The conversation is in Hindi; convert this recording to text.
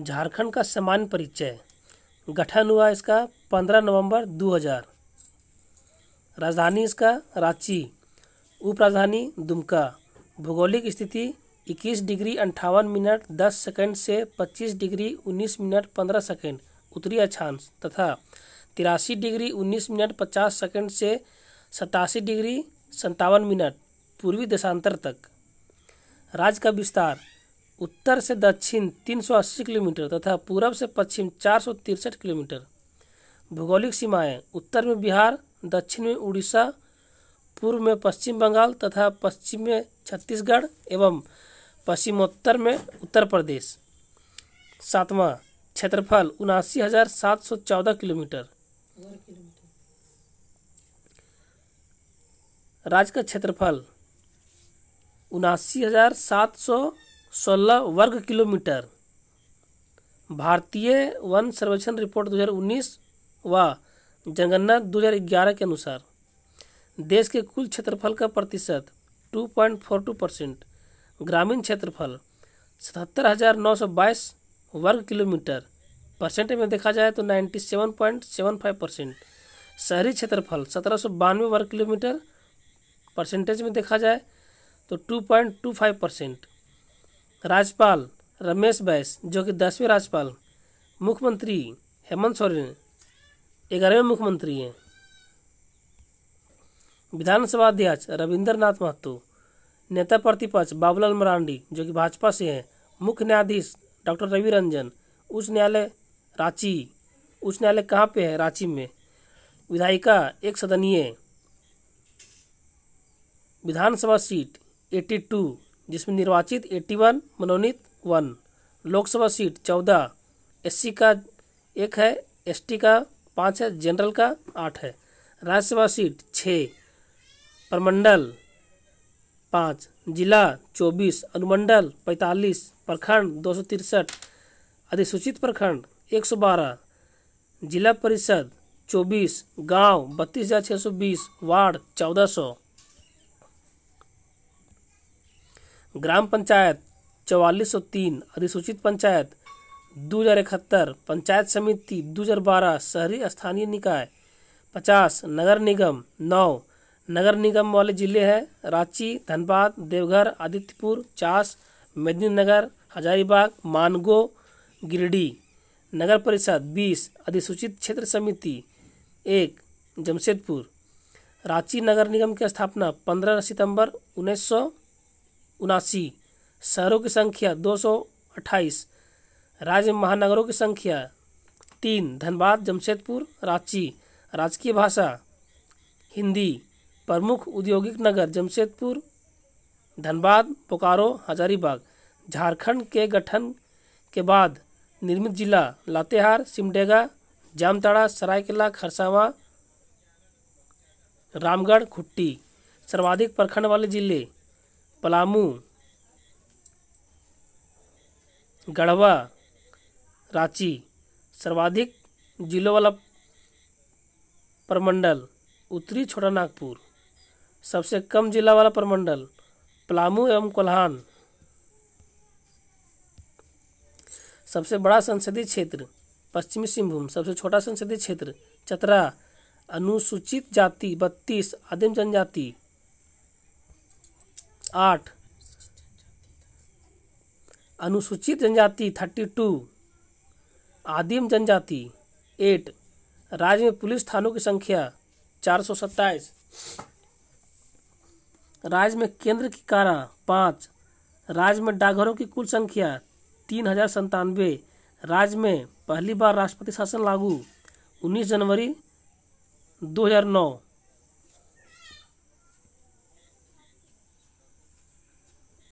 झारखंड का सामान्य परिचय गठन हुआ इसका 15 नवंबर 2000 राजधानी इसका रांची उप राजधानी दुमका भौगोलिक स्थिति 21 डिग्री अंठावन मिनट 10 सेकंड से 25 डिग्री 19 मिनट 15 सेकंड उत्तरी अक्षांश तथा तिरासी डिग्री 19 मिनट 50 सेकंड से सतासी डिग्री संतावन मिनट पूर्वी देशांतर तक राज्य का विस्तार उत्तर से दक्षिण 380 किलोमीटर तथा पूर्व से पश्चिम चार किलोमीटर भौगोलिक सीमाएं उत्तर में बिहार दक्षिण में उड़ीसा पूर्व में पश्चिम बंगाल तथा पश्चिम में छत्तीसगढ़ एवं पश्चिमोत्तर में उत्तर प्रदेश सातवां क्षेत्रफल उनासी हजार सात सौ चौदह किलोमीटर राज्य का क्षेत्रफल उनासी हजार सात सौ सोलह वर्ग किलोमीटर भारतीय वन सर्वेक्षण रिपोर्ट 2019 व जनगणना 2011 के अनुसार देश के कुल क्षेत्रफल का प्रतिशत 2.42 परसेंट ग्रामीण क्षेत्रफल सतहत्तर हज़ार नौ सौ बाईस वर्ग किलोमीटर परसेंट में देखा जाए तो 97.75 परसेंट शहरी क्षेत्रफल सत्रह सौ बानवे वर्ग किलोमीटर परसेंटेज में देखा जाए तो 2.25 परसेंट राज्यपाल रमेश बैस जो कि दसवें राज्यपाल मुख्यमंत्री हेमंत सोरेन ग्यारहवें मुख्यमंत्री हैं विधानसभा अध्यक्ष रविंद्र नाथ महतो नेता प्रतिपक्ष बाबूलाल मरांडी जो कि भाजपा से हैं मुख्य न्यायाधीश डॉक्टर रवि रंजन उच्च न्यायालय रांची उच्च न्यायालय कहाँ पे है रांची में विधायिका एक सदनीय विधानसभा सीट एट्टी टू जिसमें निर्वाचित एट्टी वन मनोनीत वन लोकसभा सीट चौदह एससी का एक है एसटी का पाँच है जनरल का आठ है राज्यसभा सीट छः परमंडल पाँच जिला चौबीस अनुमंडल पैंतालीस प्रखंड दो सौ तिरसठ अधिसूचित प्रखंड एक सौ बारह जिला परिषद चौबीस गांव बत्तीस हज़ार छः सौ बीस वार्ड चौदह सौ ग्राम पंचायत चवालीस सौ तीन अधिसूचित पंचायत दो हज़ार इकहत्तर पंचायत समिति दो हज़ार बारह शहरी स्थानीय निकाय पचास नगर निगम नौ नगर निगम वाले ज़िले हैं रांची धनबाद देवघर आदित्यपुर चास मेदिनीनगर हजारीबाग मानगो गिरिडीह नगर परिषद बीस अधिसूचित क्षेत्र समिति एक जमशेदपुर रांची नगर निगम की स्थापना पंद्रह सितंबर उन्नीस सौ उनासी शहरों की संख्या दो सौ अट्ठाईस राज्य महानगरों की संख्या तीन धनबाद जमशेदपुर रांची राजकीय भाषा हिंदी प्रमुख औद्योगिक नगर जमशेदपुर धनबाद बोकारो हजारीबाग झारखंड के गठन के बाद निर्मित जिला लातेहार सिमडेगा जामताड़ा सरायकेला खरसावा रामगढ़ खुट्टी सर्वाधिक प्रखंड वाले जिले पलामू गढ़वा रांची सर्वाधिक जिलों वाला प्रमंडल उत्तरी छोटा नागपुर सबसे कम जिला वाला प्रमंडल पलामू एवं कोल्हान सबसे बड़ा संसदीय क्षेत्र पश्चिमी सिंहभूम सबसे छोटा संसदीय क्षेत्र चतरा अनुसूचित जाति बत्तीस आदिम जनजाति आठ अनुसूचित जनजाति थर्टी टू आदिम जनजाति एट राज्य में पुलिस थानों की संख्या चार सौ सत्ताईस राज्य में केंद्र की कारा पाँच राज्य में डाकघरों की कुल संख्या तीन हजार संतानवे राज्य में पहली बार राष्ट्रपति शासन लागू उन्नीस जनवरी दो हजार नौ